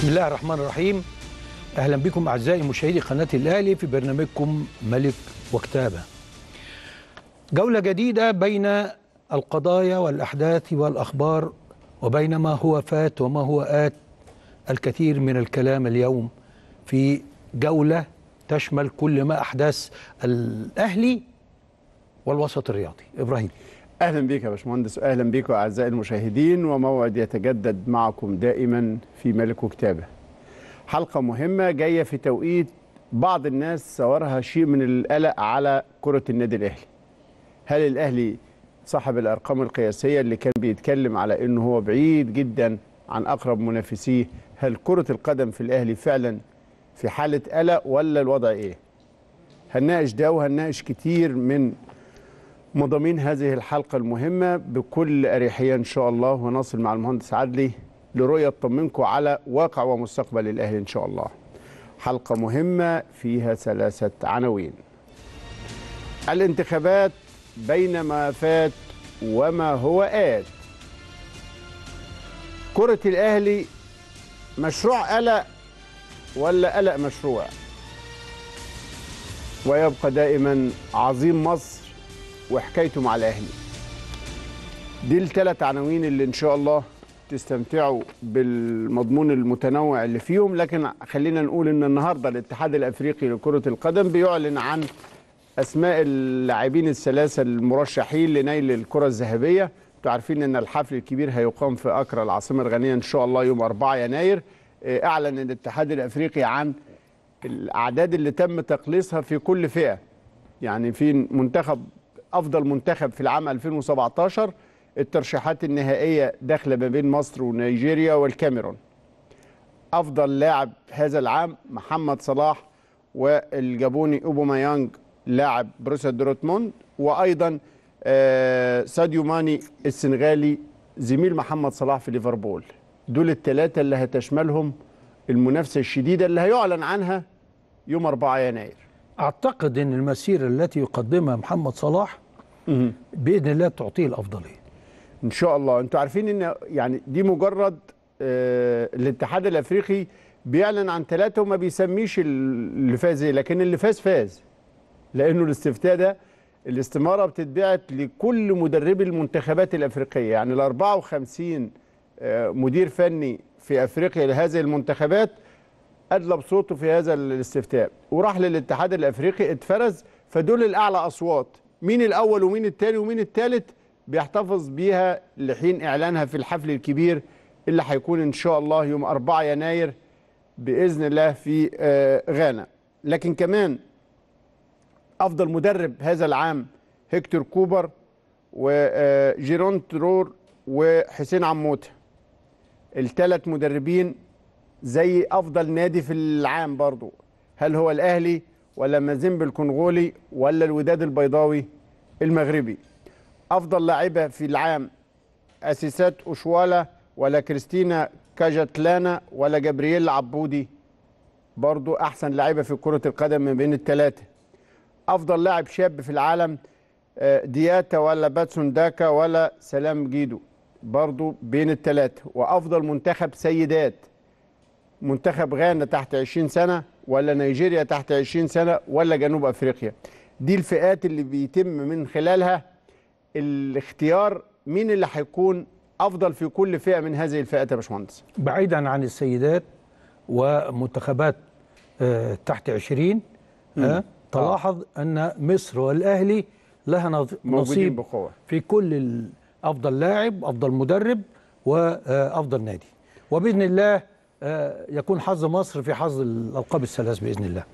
بسم الله الرحمن الرحيم اهلا بكم اعزائي مشاهدي قناه الاهلي في برنامجكم ملك وكتابه. جوله جديده بين القضايا والاحداث والاخبار وبين ما هو فات وما هو ات الكثير من الكلام اليوم في جوله تشمل كل ما احداث الاهلي والوسط الرياضي ابراهيم اهلا بيك يا باشمهندس واهلا بيكم اعزائي المشاهدين وموعد يتجدد معكم دائما في ملك وكتابه. حلقه مهمه جايه في توقيت بعض الناس صورها شيء من القلق على كره النادي الاهلي. هل الاهلي صاحب الارقام القياسيه اللي كان بيتكلم على انه هو بعيد جدا عن اقرب منافسيه، هل كره القدم في الاهلي فعلا في حاله قلق ولا الوضع ايه؟ هنناقش ده وهنناقش كتير من مضامين هذه الحلقة المهمة بكل أريحية إن شاء الله ونصل مع المهندس عدلي لرؤية تطمنكم على واقع ومستقبل الأهلي إن شاء الله حلقة مهمة فيها ثلاثة عناوين الانتخابات بين ما فات وما هو آت كرة الأهلي مشروع قلق ولا قلق مشروع ويبقى دائما عظيم مصر وحكايته مع الاهلي دي الثلاث عناوين اللي ان شاء الله تستمتعوا بالمضمون المتنوع اللي فيهم لكن خلينا نقول ان النهارده الاتحاد الافريقي لكره القدم بيعلن عن اسماء اللاعبين الثلاثه المرشحين لنيل الكره الذهبيه انتوا عارفين ان الحفل الكبير هيقام في اكرا العاصمه الغنيه ان شاء الله يوم 4 يناير آه، اعلن الاتحاد الافريقي عن الاعداد اللي تم تقليصها في كل فئه يعني في منتخب افضل منتخب في العام 2017 الترشيحات النهائيه داخله ما بين مصر ونيجيريا والكاميرون افضل لاعب هذا العام محمد صلاح والجابوني اوباميانج لاعب بروسيا دورتموند وايضا آه، ساديو ماني السنغالي زميل محمد صلاح في ليفربول دول الثلاثه اللي هتشملهم المنافسه الشديده اللي هيعلن عنها يوم 4 يناير اعتقد ان المسيره التي يقدمها محمد صلاح باذن الله تعطيه الافضليه ان شاء الله انتوا عارفين ان يعني دي مجرد آه الاتحاد الافريقي بيعلن عن ثلاثه وما بيسميش اللي فاز ايه لكن اللي فاز فاز لانه الاستفتاء ده الاستماره بتتبعت لكل مدربي المنتخبات الافريقيه يعني ال 54 آه مدير فني في افريقيا لهذه المنتخبات ادلى بصوته في هذا الاستفتاء وراح للاتحاد الافريقي اتفرز فدول الاعلى اصوات مين الاول ومين الثاني ومين الثالث بيحتفظ بيها لحين اعلانها في الحفل الكبير اللي هيكون ان شاء الله يوم 4 يناير باذن الله في آه، غانا لكن كمان افضل مدرب هذا العام هيكتور كوبر وجيرون آه، ترور وحسين عموته الثلاث مدربين زي افضل نادي في العام برضو هل هو الاهلي ولا مازيمبي الكونغولي ولا الوداد البيضاوي المغربي افضل لاعبه في العام اسيسات اشوالا ولا كريستينا كاجاتلانا ولا جابرييل عبودي برضو احسن لاعبه في كره القدم من بين الثلاثه افضل لاعب شاب في العالم آه، دياتا ولا باتسون داكا ولا سلام جيدو برضو بين الثلاثه وافضل منتخب سيدات منتخب غانا تحت 20 سنه ولا نيجيريا تحت 20 سنه ولا جنوب افريقيا دي الفئات اللي بيتم من خلالها الاختيار مين اللي هيكون افضل في كل فئه من هذه الفئات يا باشمهندس بعيدا عن السيدات ومنتخبات آه، تحت 20 آه، تلاحظ ان مصر والاهلي لها نصيب بقوة. في كل افضل لاعب افضل مدرب وافضل نادي وباذن الله آه، يكون حظ مصر في حظ الألقاب الثلاث بإذن الله